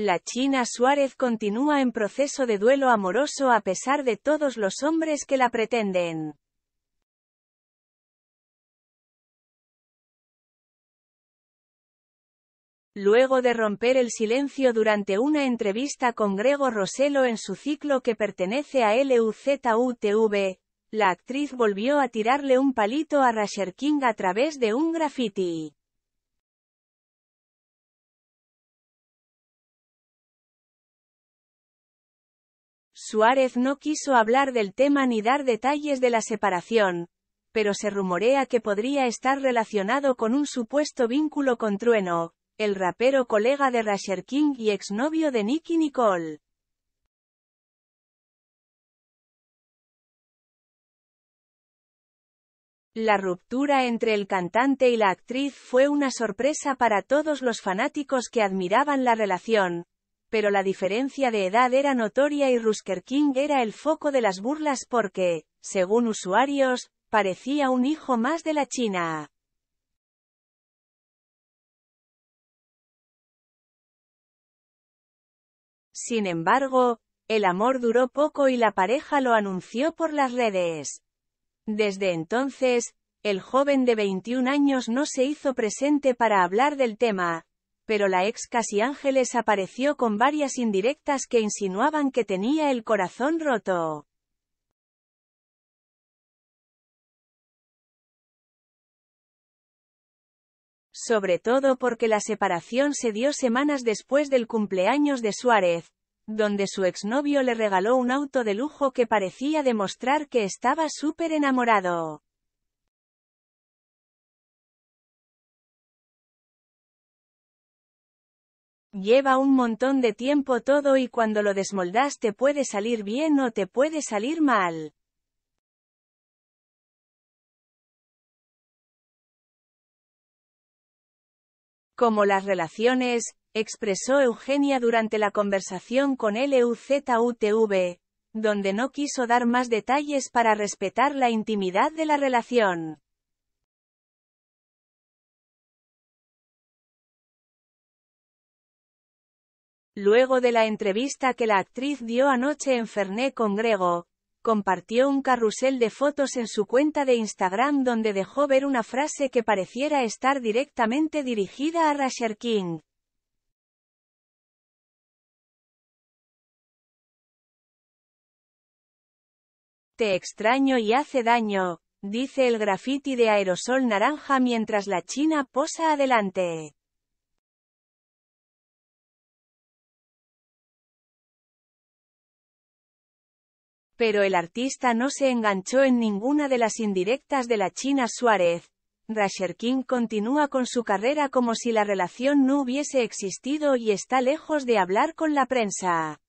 La China Suárez continúa en proceso de duelo amoroso a pesar de todos los hombres que la pretenden. Luego de romper el silencio durante una entrevista con Grego Roselo en su ciclo que pertenece a LUZUTV, la actriz volvió a tirarle un palito a Rasher King a través de un graffiti. Suárez no quiso hablar del tema ni dar detalles de la separación, pero se rumorea que podría estar relacionado con un supuesto vínculo con Trueno, el rapero colega de Rasher King y exnovio de Nicky Nicole. La ruptura entre el cantante y la actriz fue una sorpresa para todos los fanáticos que admiraban la relación, pero la diferencia de edad era notoria y Rusker King era el foco de las burlas porque, según usuarios, parecía un hijo más de la China. Sin embargo, el amor duró poco y la pareja lo anunció por las redes. Desde entonces, el joven de 21 años no se hizo presente para hablar del tema, pero la ex Casi Ángeles apareció con varias indirectas que insinuaban que tenía el corazón roto. Sobre todo porque la separación se dio semanas después del cumpleaños de Suárez, donde su exnovio le regaló un auto de lujo que parecía demostrar que estaba súper enamorado. Lleva un montón de tiempo todo y cuando lo desmoldas te puede salir bien o te puede salir mal. Como las relaciones, expresó Eugenia durante la conversación con LUZUTV, donde no quiso dar más detalles para respetar la intimidad de la relación. Luego de la entrevista que la actriz dio anoche en Ferné con Grego, compartió un carrusel de fotos en su cuenta de Instagram donde dejó ver una frase que pareciera estar directamente dirigida a Rasher King. Te extraño y hace daño, dice el graffiti de aerosol naranja mientras la china posa adelante. Pero el artista no se enganchó en ninguna de las indirectas de la China Suárez. Rasher King continúa con su carrera como si la relación no hubiese existido y está lejos de hablar con la prensa.